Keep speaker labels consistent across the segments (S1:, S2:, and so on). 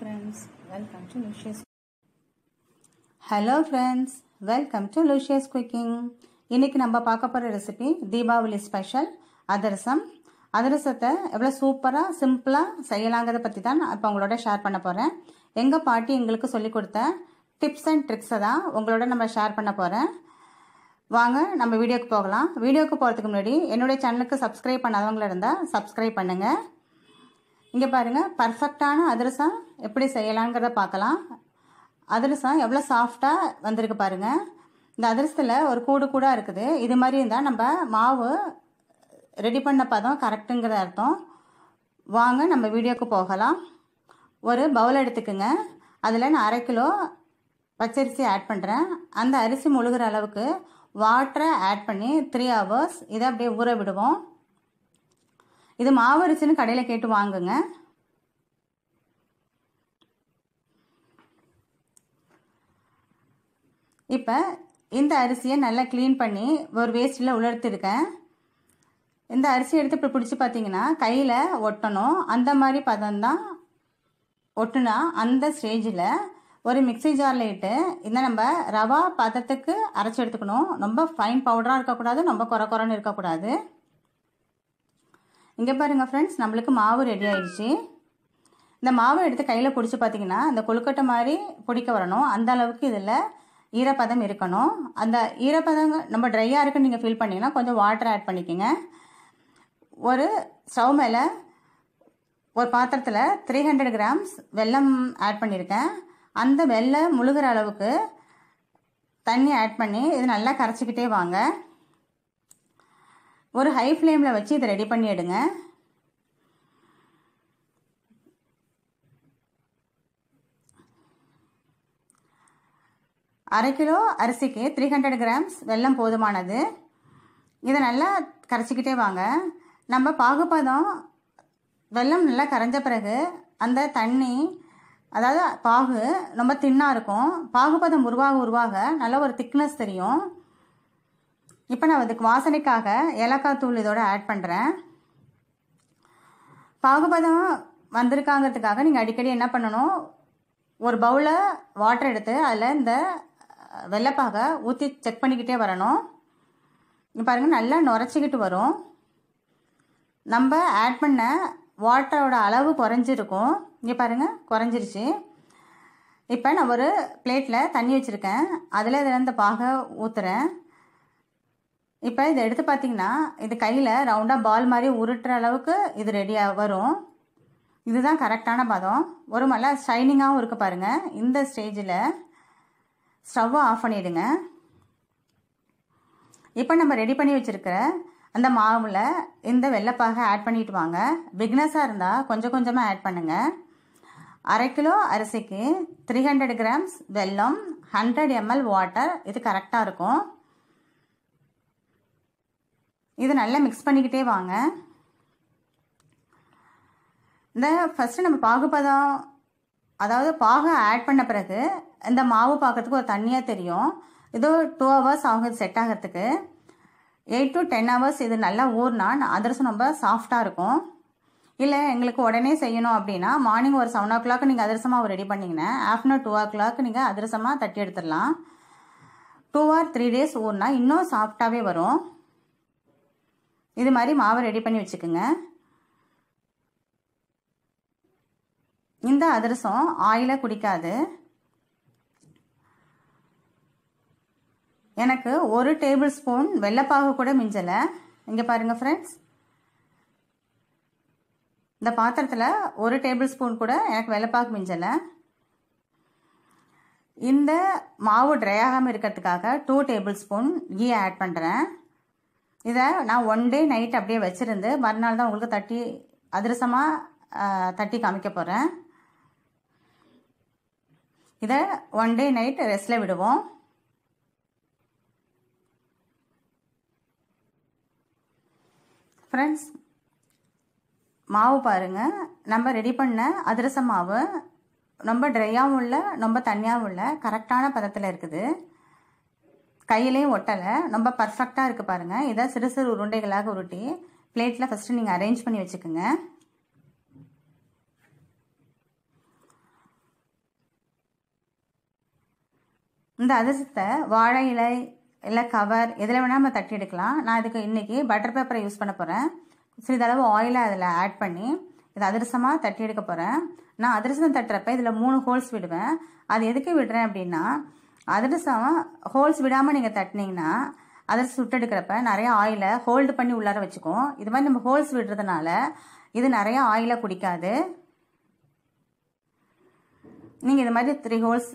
S1: friends welcome to luscious hello friends welcome to luscious cooking இன்றைக்கி நம்ம பார்க்க போகிற ரெசிபி தீபாவளி ஸ்பெஷல் அதிரசம் அதிரசத்தை எவ்வளோ சூப்பராக சிம்பிளாக செய்யலாங்கிறத பற்றி தான் இப்போ உங்களோட ஷேர் பண்ண போகிறேன் எங்கள் பாட்டி எங்களுக்கு சொல்லிக் கொடுத்த டிப்ஸ் அண்ட் ட்ரிக்ஸை தான் உங்களோட நம்ம ஷேர் பண்ண போகிறேன் வாங்க நம்ம வீடியோக்கு போகலாம் வீடியோக்கு போகிறதுக்கு முன்னாடி என்னுடைய சேனலுக்கு சப்ஸ்கிரைப் பண்ணாதவங்கள இருந்தால் சப்ஸ்கிரைப் பண்ணுங்கள் இங்கே பாருங்கள் பர்ஃபெக்டான அதிரசம் எப்படி செய்யலாங்கிறத பார்க்கலாம் அதிரசம் எவ்வளோ சாஃப்டாக வந்திருக்கு பாருங்கள் இந்த அதிரசத்தில் ஒரு கூடு கூடாக இருக்குது இது மாதிரி இருந்தால் நம்ம மாவு ரெடி பண்ண பதம் கரெக்டுங்கிற அர்த்தம் வாங்க நம்ம வீடியோக்கு போகலாம் ஒரு பவுல் எடுத்துக்கோங்க அதில் நான் அரை கிலோ பச்சரிசி ஆட் பண்ணுறேன் அந்த அரிசி முழுகிற அளவுக்கு வாட்டரை ஆட் பண்ணி த்ரீ ஹவர்ஸ் இதை அப்படியே ஊற விடுவோம் இது மாவு அரிசின்னு கடையில் கேட்டு வாங்குங்க இப்போ இந்த அரிசியை நல்லா க்ளீன் பண்ணி ஒரு வேஸ்ட்டில் உலர்த்திருக்கேன் இந்த அரிசி எடுத்து இப்போ பிடிச்சி பார்த்தீங்கன்னா கையில் ஒட்டணும் அந்த மாதிரி பதம் தான் ஒட்டுனா அந்த ஸ்டேஜில் ஒரு மிக்சி ஜாரில் இட்டு இந்த நம்ம ரவா பதத்துக்கு அரைச்சி எடுத்துக்கணும் ரொம்ப ஃபைன் பவுடராக இருக்கக்கூடாது ரொம்ப குறை குறைன்னு இருக்கக்கூடாது இங்கே பாருங்கள் ஃப்ரெண்ட்ஸ் நம்மளுக்கு மாவு ரெடி ஆயிடுச்சு இந்த மாவு எடுத்து கையில் பிடிச்சி பார்த்தீங்கன்னா இந்த கொழுக்கட்டை மாதிரி பிடிக்க வரணும் அந்த அளவுக்கு இதில் ஈரப்பதம் இருக்கணும் அந்த ஈரப்பதம் நம்ம ட்ரையாக இருக்குன்னு நீங்கள் ஃபீல் பண்ணிங்கன்னா கொஞ்சம் வாட்டர் ஆட் பண்ணிக்கோங்க ஒரு ஸ்டவ் மேலே ஒரு பாத்திரத்தில் த்ரீ ஹண்ட்ரட் கிராம்ஸ் வெல்லம் ஆட் பண்ணியிருக்கேன் அந்த வெள்ளை முழுகிற அளவுக்கு தண்ணி ஆட் பண்ணி இது நல்லா கரைச்சிக்கிட்டே வாங்க ஒரு ஹை ஃப்ளேமில் வச்சு இதை ரெடி பண்ணி அரை கிலோ அரிசிக்கு த்ரீ ஹண்ட்ரட் கிராம்ஸ் வெல்லம் போதுமானது இதை நல்லா கரைச்சிக்கிட்டே வாங்க நம்ம பாகுபதம் வெல்லம் நல்லா கரைஞ்ச பிறகு அந்த தண்ணி அதாவது பாகு ரொம்ப தின்னாக இருக்கும் பாகுபதம் உருவாக உருவாக நல்ல ஒரு திக்னஸ் தெரியும் இப்போ நான் அதுக்கு வாசனைக்காக ஏலக்காய் தூள் இதோட ஆட் பண்ணுறேன் பாகுபதம் வந்திருக்காங்கிறதுக்காக நீங்கள் அடிக்கடி என்ன பண்ணணும் ஒரு பவுலில் வாட்டர் எடுத்து அதில் இந்த வெள்ளப்பாக ஊற்றி செக் பண்ணிக்கிட்டே வரணும் பாருங்கள் நல்லா நுரைச்சிக்கிட்டு வரும் நம்ம ஆட் பண்ண வாட்டரோட அளவு குறைஞ்சிருக்கும் இங்கே பாருங்கள் குறைஞ்சிருச்சு இப்போ நான் ஒரு பிளேட்டில் தண்ணி வச்சுருக்கேன் அதில் இதில் இந்த பாகை ஊற்றுறேன் இப்போ இதை எடுத்து பார்த்தீங்கன்னா இது கையில் ரவுண்டாக பால் மாதிரி உருட்டுற அளவுக்கு இது ரெடியாக வரும் இதுதான் கரெக்டான பதம் ஒரு நல்லா ஷைனிங்காகவும் இருக்குது பாருங்கள் இந்த ஸ்டேஜில் ஸ்டவ்வை ஆஃப் பண்ணிவிடுங்க இப்போ நம்ம ரெடி பண்ணி வச்சுருக்கிற அந்த மாவில் இந்த வெள்ளைப்பாகை ஆட் பண்ணிட்டு வாங்க பிக்னஸாக இருந்தால் கொஞ்சம் கொஞ்சமாக ஆட் பண்ணுங்கள் அரை கிலோ அரிசிக்கு த்ரீ ஹண்ட்ரட் கிராம்ஸ் வெல்லம் ஹண்ட்ரட் எம்எல் வாட்டர் இது கரெக்டாக இருக்கும் இது நல்லா மிக்ஸ் பண்ணிக்கிட்டே வாங்க இந்த ஃபஸ்ட்டு நம்ம பாகுபதம் அதாவது பாகம் ஆட் பண்ண பிறகு இந்த மாவு பார்க்கறதுக்கு ஒரு தண்ணியாக தெரியும் இதோ டூ ஹவர்ஸ் ஆகுது செட் ஆகிறதுக்கு எயிட் டு டென் ஹவர்ஸ் இது நல்லா ஊறினா அதிரசம் ரொம்ப சாஃப்டாக இருக்கும் இல்லை எங்களுக்கு உடனே செய்யணும் அப்படின்னா மார்னிங் ஒரு செவன் ஓ கிளாக் நீங்கள் அதிரசமாக ரெடி பண்ணிங்கன்னா ஆஃப்டர்நூன் டூ ஓ கிளாக் நீங்கள் அதிரசமாக தட்டி எடுத்துடலாம் டூ ஆர் த்ரீ டேஸ் ஊர்னா இன்னும் சாஃப்டாகவே வரும் இது மாதிரி மாவை ரெடி பண்ணி வச்சுக்கோங்க இந்த அதிரசம் ஆயில குடிக்காது எனக்கு ஒரு டேபிள் ஸ்பூன் வெள்ளைப்பாகு கூட மிஞ்சலை இங்கே பாருங்கள் ஃப்ரெண்ட்ஸ் இந்த பாத்திரத்தில் ஒரு டேபிள் ஸ்பூன் கூட எனக்கு வெள்ளைப்பாகு மிஞ்சலை இந்த மாவு ட்ரை ஆகாமல் இருக்கிறதுக்காக டூ டேபிள் ஸ்பூன் கீ ஆட் பண்ணுறேன் இதை நான் ஒன் டே நைட் அப்படியே வச்சுருந்து மறுநாள் தான் உங்களுக்கு தட்டி அதிரசமாக தட்டி காமிக்க போகிறேன் இதை ஒன் டே நைட் ரெஸ்ட்டில் விடுவோம் ஃப்ரெண்ட்ஸ் மாவு பாருங்கள் நம்ம ரெடி பண்ண அதிரச மாவு ரொம்ப ட்ரையாகவும் இல்லை ரொம்ப தண்ணியாகவும் இல்லை கரெக்டான பதத்தில் இருக்குது கையிலையும் ஒட்டலை ரொம்ப பர்ஃபெக்டாக இருக்குது பாருங்கள் இதை சிறு சிறு உருண்டைகளாக உருட்டி பிளேட்டில் ஃபஸ்ட்டு நீங்கள் அரேஞ்ச் பண்ணி வச்சுக்கோங்க இந்த அதிரசத்தை வாழை இலை இல்லை கவர் எதில் வேணால் நம்ம தட்டி எடுக்கலாம் நான் இதுக்கு இன்றைக்கி பட்டர் பேப்பரை யூஸ் பண்ண போகிறேன் சிறிதளவு ஆயிலை அதில் ஆட் பண்ணி இதை அதிரசமாக தட்டி எடுக்க போகிறேன் நான் அதிரசம் தட்டுறப்ப இதில் மூணு ஹோல்ஸ் விடுவேன் அது எதுக்கு விடுறேன் அப்படின்னா அதிரசம் ஹோல்ஸ் விடாமல் நீங்கள் தட்டினீங்கன்னா அதிரசம் சுட்டெடுக்கிறப்ப நிறைய ஆயிலை ஹோல்டு பண்ணி உள்ளார வச்சுக்கும் இது மாதிரி நம்ம ஹோல்ஸ் விடுறதுனால இது நிறைய ஆயிலை குடிக்காது நீங்கள் இது மாதிரி த்ரீ ஹோல்ஸ்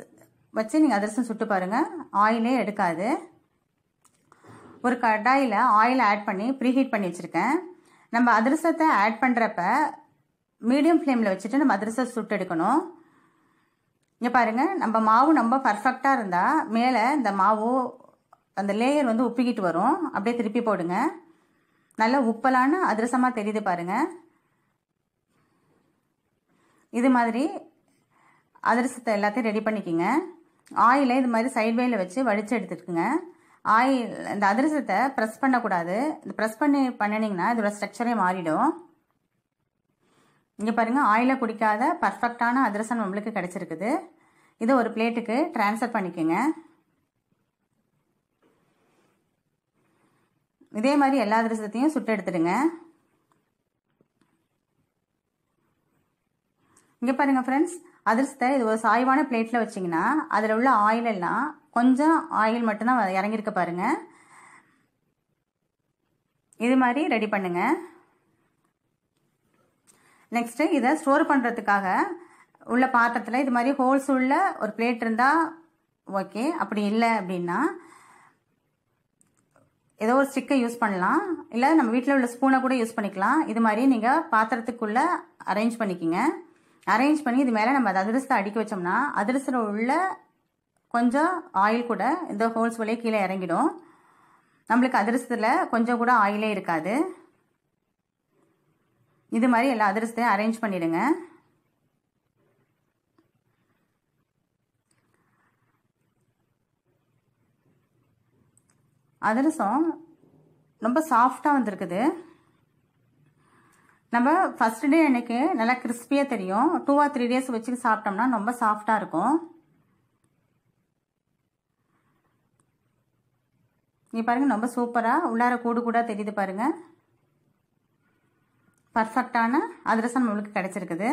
S1: வச்சு நீங்கள் அதிரசம் சுட்டு பாருங்கள் ஆயிலே எடுக்காது ஒரு கடாயில் ஆயில் ஆட் பண்ணி ப்ரீஹீட் பண்ணி வச்சுருக்கேன் நம்ம அதிரசத்தை ஆட் பண்ணுறப்ப மீடியம் ஃப்ளேமில் வச்சுட்டு நம்ம அதிரசம் சுட்டெடுக்கணும் இங்கே பாருங்கள் நம்ம மாவு ரொம்ப பர்ஃபெக்டாக இருந்தால் மேலே இந்த மாவு அந்த லேயர் வந்து உப்பிக்கிட்டு வரும் அப்படியே திருப்பி போடுங்க நல்லா உப்பலான அதிரசமாக தெரியுது பாருங்கள் இது மாதிரி அதிரசத்தை எல்லாத்தையும் ரெடி பண்ணிக்கோங்க ஆயிலை இது மாதிரி சைட் வேயில் வச்சு வடித்து எடுத்துருக்குங்க ஆயில் இந்த அதிரசத்தை ப்ரெஸ் பண்ணக்கூடாது இந்த ப்ரெஸ் பண்ணி பண்ணினீங்கன்னா இதோட ஸ்ட்ரக்சரே மாறிடும் இங்கே பாருங்கள் ஆயிலை குடிக்காத பர்ஃபெக்டான அதிரசம் நம்மளுக்கு கிடச்சிருக்குது இதை ஒரு பிளேட்டுக்கு டிரான்ஸ்ஃபர் பண்ணிக்கோங்க இதே மாதிரி எல்லா அதிரசத்தையும் சுட்டு எடுத்துடுங்க இங்கே பாருங்கள் ஃப்ரெண்ட்ஸ் அதிரசத்தை இது ஒரு சாய்வான பிளேட்டில் வச்சிங்கன்னா அதில் உள்ள ஆயில் எல்லாம் கொஞ்சம் ஆயில் மட்டும்தான் இறங்கியிருக்க பாருங்கள் இது மாதிரி ரெடி பண்ணுங்கள் நெக்ஸ்ட்டு இதை ஸ்டோர் பண்ணுறதுக்காக உள்ள பாத்திரத்தில் இது மாதிரி ஹோல்ஸ் உள்ள ஒரு பிளேட் இருந்தால் ஓகே அப்படி இல்லை அப்படின்னா ஏதோ ஒரு ஸ்டிக்கை யூஸ் பண்ணலாம் இல்லை நம்ம வீட்டில் உள்ள ஸ்பூனை கூட யூஸ் பண்ணிக்கலாம் இது மாதிரி நீங்கள் பாத்திரத்துக்குள்ளே அரேஞ்ச் பண்ணிக்கிங்க அரேஞ்ச் பண்ணி இது மேலே நம்ம அது அதிரசத்தை அடுக்கி வச்சோம்னா அதிரசத்தில் உள்ள கொஞ்சம் ஆயில் கூட இந்த ஹோல்ஸ் வழியே கீழே இறங்கிடும் நம்மளுக்கு அதிரசத்தில் கொஞ்சம் கூட ஆயிலே இருக்காது இது மாதிரி எல்லா அதிரசத்தையும் அரேஞ்ச் பண்ணிடுங்க அதிரசம் ரொம்ப சாஃப்டாக வந்திருக்குது நம்ம ஃபஸ்ட் டே அன்னைக்கு நல்லா கிறிஸ்பியாக தெரியும் டூ ஆர் த்ரீ டேஸ் வச்சு சாப்பிட்டோம்னா ரொம்ப சாஃப்டாக இருக்கும் இங்கே பாருங்கள் ரொம்ப சூப்பராக உள்ளார கூடு கூட தெரியுது பாருங்கள் பர்ஃபெக்டான அதிரசம் நம்மளுக்கு கிடச்சிருக்குது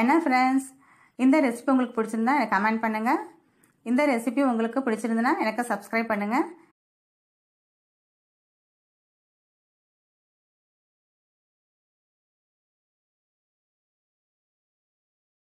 S1: என்ன ஃப்ரெண்ட்ஸ் இந்த ரெசிபி உங்களுக்கு பிடிச்சிருந்தா எனக்கு கமெண்ட் பண்ணுங்கள் இந்த ரெசிபி உங்களுக்கு பிடிச்சிருந்துன்னா எனக்கு சப்ஸ்கிரைப் பண்ணுங்கள்